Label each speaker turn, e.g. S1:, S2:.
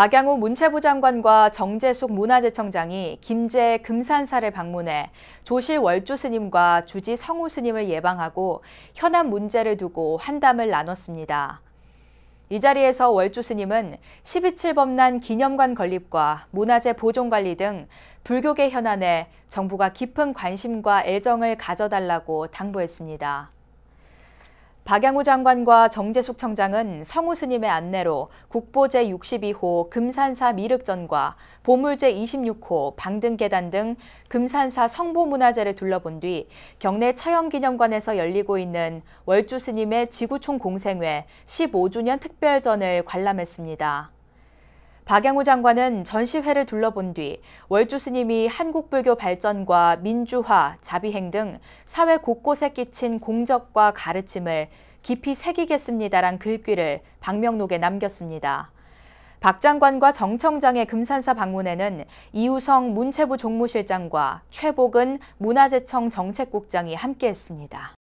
S1: 박양호 문체부 장관과 정재숙 문화재청장이 김제 금산사를 방문해 조실 월주 스님과 주지 성우 스님을 예방하고 현안 문제를 두고 환담을 나눴습니다. 이 자리에서 월주 스님은 12.7범난 기념관 건립과 문화재 보존관리 등 불교계 현안에 정부가 깊은 관심과 애정을 가져달라고 당부했습니다. 박양우 장관과 정재숙 청장은 성우 스님의 안내로 국보제 62호 금산사 미륵전과 보물제 26호 방등계단 등 금산사 성보문화재를 둘러본 뒤 경내 처형기념관에서 열리고 있는 월주 스님의 지구촌 공생회 15주년 특별전을 관람했습니다. 박양호 장관은 전시회를 둘러본 뒤 월주 스님이 한국불교 발전과 민주화, 자비행 등 사회 곳곳에 끼친 공적과 가르침을 깊이 새기겠습니다란 글귀를 방명록에 남겼습니다. 박 장관과 정청장의 금산사 방문에는 이우성 문체부 종무실장과 최복은 문화재청 정책국장이 함께했습니다.